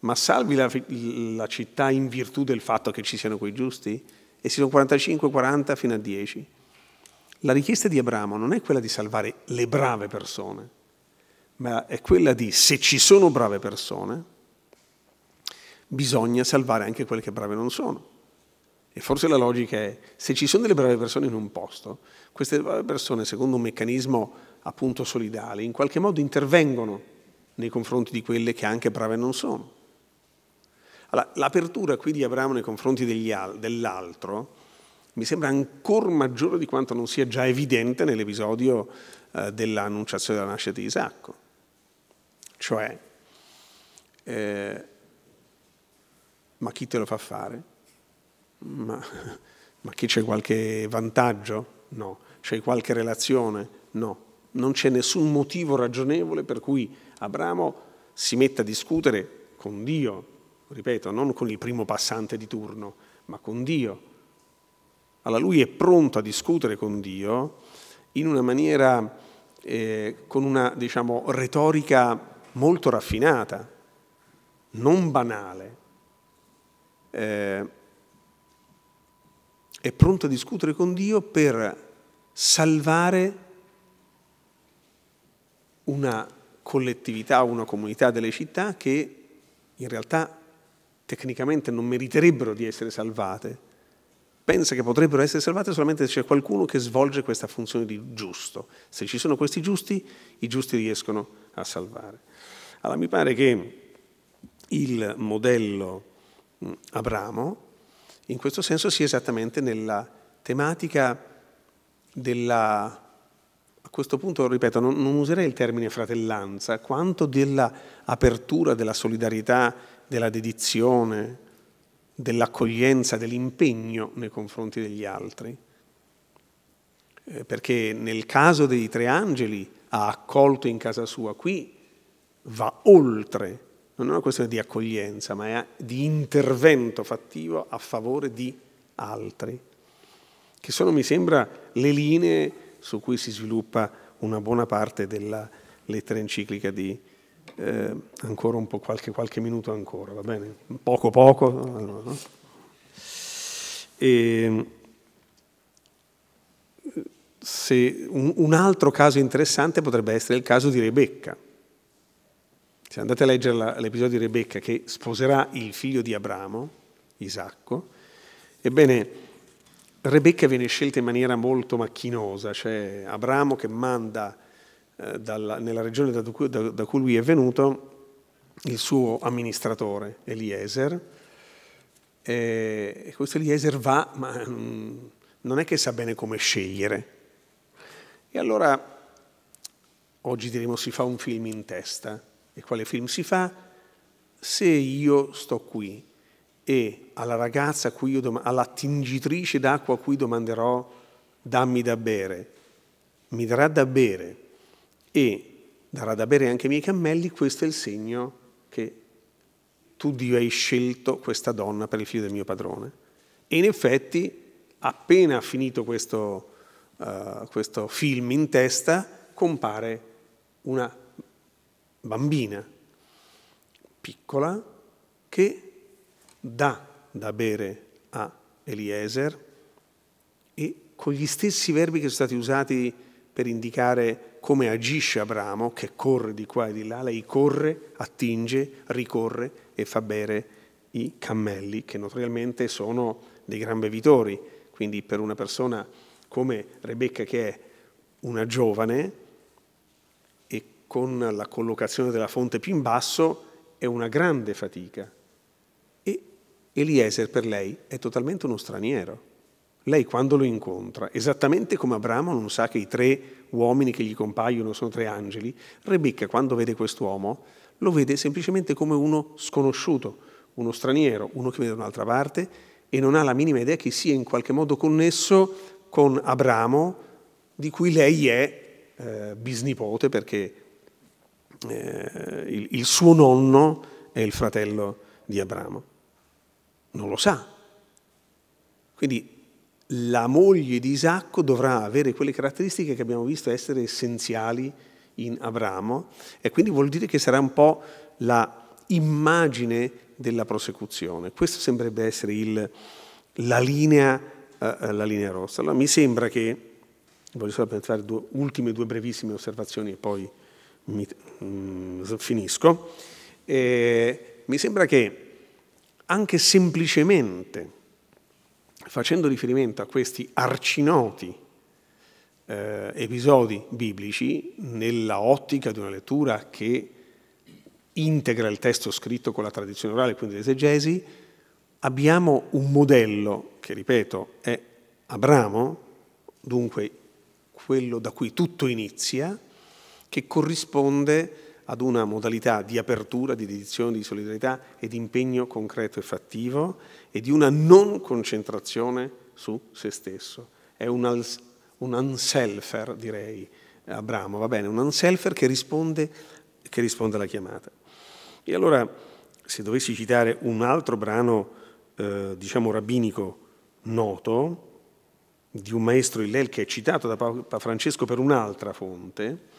ma salvi la, la, città in virtù del fatto che ci siano quei giusti? E si sono 45, 40 fino a 10. La richiesta di Abramo non è quella di salvare le brave persone, ma è quella di se ci sono brave persone, bisogna salvare anche quelle che brave non sono. E forse la logica è, se ci sono delle brave persone in un posto, queste brave persone, secondo un meccanismo appunto solidale, in qualche modo intervengono nei confronti di quelle che anche brave non sono allora, l'apertura qui di Abramo nei confronti dell'altro mi sembra ancora maggiore di quanto non sia già evidente nell'episodio eh, dell'annunciazione della nascita di Isacco. Cioè, eh, ma chi te lo fa fare? Ma, <laughs> ma chi c'è qualche vantaggio? No. C'è qualche relazione? No. Non c'è nessun motivo ragionevole per cui Abramo si metta a discutere con Dio ripeto, non con il primo passante di turno, ma con Dio. Allora lui è pronto a discutere con Dio in una maniera, eh, con una diciamo, retorica molto raffinata, non banale. Eh, è pronto a discutere con Dio per salvare una collettività, una comunità delle città che in realtà tecnicamente non meriterebbero di essere salvate, pensa che potrebbero essere salvate solamente se c'è qualcuno che svolge questa funzione di giusto. Se ci sono questi giusti, i giusti riescono a salvare. Allora mi pare che il modello mm, Abramo in questo senso sia esattamente nella tematica della a questo punto, ripeto, non, non, userei il termine fratellanza, quanto della apertura, della solidarietà della dedizione, dell'accoglienza, dell'impegno nei confronti degli altri. Eh, perché nel caso dei tre angeli ha accolto in casa sua, qui va oltre, non è una questione di accoglienza, ma è di intervento fattivo a favore di altri, che sono, mi sembra, le linee su cui si sviluppa una buona parte della lettera enciclica di, eh, ancora un po', qualche, qualche, minuto ancora, va bene? Poco poco. Allora, no? E, ehm, se, un, un altro caso interessante potrebbe essere il caso di Rebecca. Se andate a leggere l'episodio di Rebecca che sposerà il figlio di Abramo, Isacco, ebbene Rebecca viene scelta in maniera molto macchinosa, cioè Abramo che manda eh, dalla, nella regione da cui, da, da cui, lui è venuto il suo amministratore Eliezer e questo Eliezer va ma mm, non è che sa bene come scegliere e allora oggi diremo si fa un film in testa e quale film si fa se io sto qui e alla ragazza, dom- alla tingitrice d'acqua a cui domanderò dammi da bere, mi darà da bere e darà da bere anche i miei cammelli, questo è il segno che tu Dio hai scelto questa donna per il figlio del mio padrone. E in effetti, appena finito questo, uh, questo film in testa, compare una bambina piccola che dà da bere a Eliezer e con gli stessi verbi che sono stati usati per indicare come agisce Abramo che corre di qua e di là, lei corre, attinge, ricorre e fa bere i cammelli che naturalmente sono dei gran bevitori, quindi per una persona come Rebecca che è una giovane e con la collocazione della fonte più in basso è una grande fatica e Eliezer per lei è totalmente uno straniero lei quando lo incontra, esattamente come Abramo non sa che i tre uomini che gli compaiono sono tre angeli, Rebecca quando vede quest'uomo lo vede semplicemente come uno sconosciuto, uno straniero, uno che vede da un'altra parte e non ha la minima idea che sia in qualche modo connesso con Abramo, di cui lei è eh, bisnipote perché eh, il, il suo nonno è il fratello di Abramo. Non lo sa. Quindi la moglie di Isacco dovrà avere quelle caratteristiche che abbiamo visto essere essenziali in Abramo e quindi vuol dire che sarà un po' la immagine della prosecuzione. Questa sembrerebbe essere il, la, linea, eh, eh, la, linea, rossa. Allora, mi sembra che, voglio solo fare due, ultime due brevissime osservazioni e poi mi, mm, finisco, eh, mi sembra che anche semplicemente facendo riferimento a questi arcinoti eh, episodi biblici, nella ottica di una lettura che integra il testo scritto con la tradizione orale, quindi l'esegesi, abbiamo un modello che, ripeto, è Abramo, dunque quello da cui tutto inizia, che corrisponde ad una modalità di apertura, di dedizione, di solidarietà e di impegno concreto e fattivo e di una non concentrazione su se stesso. È un, un unselfer, direi, Abramo, va bene, un unselfer che risponde, che risponde alla chiamata. E allora, se dovessi citare un altro brano, eh, diciamo, rabbinico noto, di un maestro Hillel che è citato da Papa Francesco per un'altra fonte,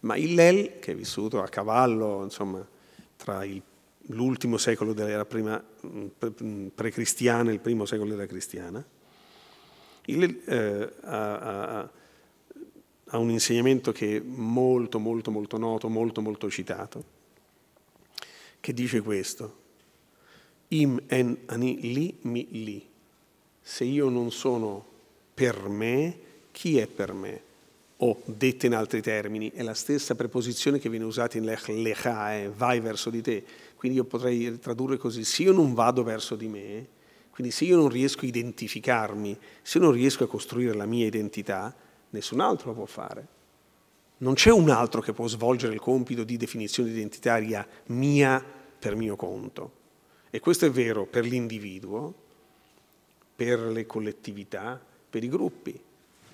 ma Hillel, che è vissuto a cavallo insomma, tra l'ultimo secolo dell'era mm, mm, precristiana e il primo secolo dell'era cristiana, Hillel eh, ha, ha, ha un insegnamento che è molto, molto, molto noto, molto, molto citato, che dice questo, im en ani li mi li. Se io non sono per me, chi è per me? o detta in altri termini, è la stessa preposizione che viene usata in lech, lecha, eh, vai verso di te. Quindi io potrei tradurre così, se io non vado verso di me, quindi se io non riesco a identificarmi, se io non riesco a costruire la mia identità, nessun altro lo può fare. Non c'è un altro che può svolgere il compito di definizione identitaria mia per mio conto. E questo è vero per l'individuo, per le collettività, per i gruppi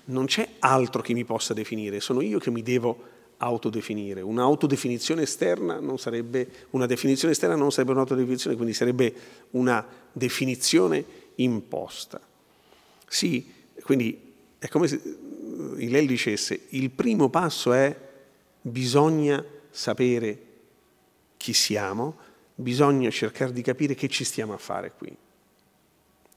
non c'è altro che mi possa definire, sono io che mi devo autodefinire. Un'autodefinizione esterna non sarebbe una definizione esterna non sarebbe un'autodefinizione, quindi sarebbe una definizione imposta. Sì, quindi è come se eh, lei dicesse il primo passo è bisogna sapere chi siamo, bisogna cercare di capire che ci stiamo a fare qui.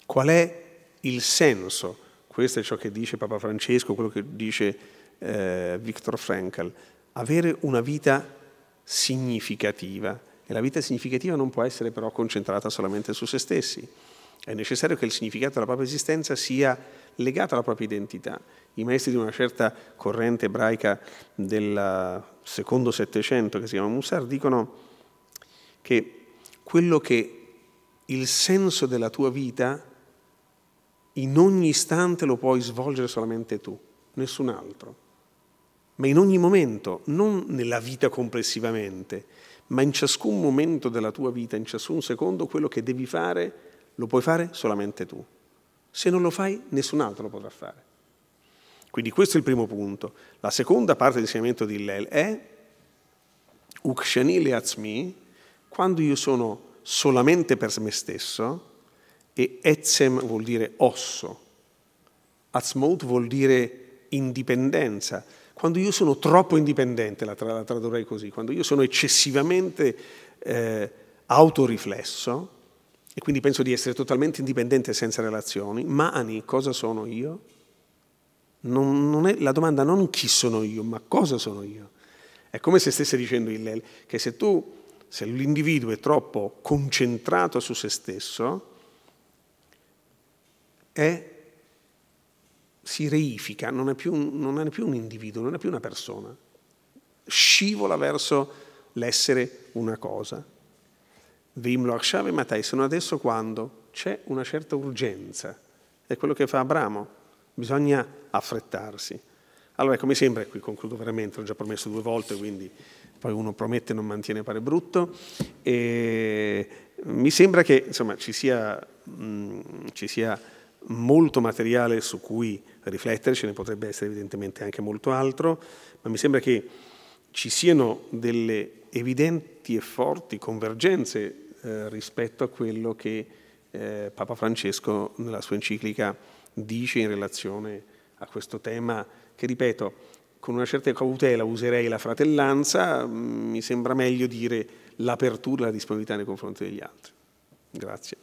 Qual è il senso? Questo è ciò che dice Papa Francesco, quello che dice eh, Viktor Frankl. Avere una vita significativa. E la vita significativa non può essere però concentrata solamente su se stessi. È necessario che il significato della propria esistenza sia legato alla propria identità. I maestri di una certa corrente ebraica del eh, secondo Settecento, che si chiama Mussar, dicono che quello che il senso della tua vita è in ogni istante lo puoi svolgere solamente tu, nessun altro. Ma in ogni momento, non nella vita complessivamente, ma in ciascun momento della tua vita, in ciascun secondo, quello che devi fare lo puoi fare solamente tu. Se non lo fai, nessun altro lo potrà fare. Quindi questo è il primo punto. La seconda parte dell'insegnamento di Lel è Ukshani le atzmi, quando io sono solamente per me stesso, e etzem vuol dire osso. Atzmout vuol dire indipendenza. Quando io sono troppo indipendente, la, tra- la tradurrei così, quando io sono eccessivamente eh, autoriflesso, e quindi penso di essere totalmente indipendente senza relazioni, ma Ani, cosa sono io? Non, non è la domanda non chi sono io, ma cosa sono io. È come se stesse dicendo Hillel che se tu, se l'individuo è troppo concentrato su se stesso, è, si reifica, non è, più, non è più un individuo, non è più una persona. Scivola verso l'essere una cosa. Vim lo e Matai sono adesso quando c'è una certa urgenza. È quello che fa Abramo. Bisogna affrettarsi. Allora, ecco, mi sembra, e qui concludo veramente, l'ho già promesso due volte, quindi poi uno promette e non mantiene pare brutto, e mi sembra che insomma, ci sia, mh, mm, ci sia molto materiale su cui riflettere, ce ne potrebbe essere evidentemente anche molto altro, ma mi sembra che ci siano delle evidenti e forti convergenze eh, rispetto a quello che eh, Papa Francesco nella sua enciclica dice in relazione a questo tema che, ripeto, con una certa cautela userei la fratellanza, mm, mi sembra meglio dire l'apertura, e la disponibilità nei confronti degli altri. Grazie.